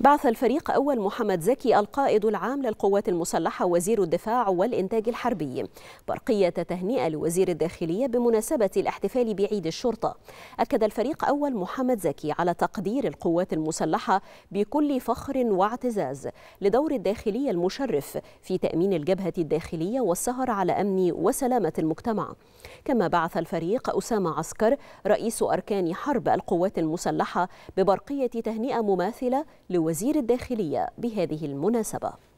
بعث الفريق أول محمد زكي القائد العام للقوات المسلحة وزير الدفاع والإنتاج الحربي برقية تهنئة لوزير الداخلية بمناسبة الاحتفال بعيد الشرطة أكد الفريق أول محمد زكي على تقدير القوات المسلحة بكل فخر واعتزاز لدور الداخلية المشرف في تأمين الجبهة الداخلية والسهر على أمن وسلامة المجتمع كما بعث الفريق أسامة عسكر رئيس أركان حرب القوات المسلحة ببرقية تهنئة مماثلة لوزير وزير الداخلية بهذه المناسبة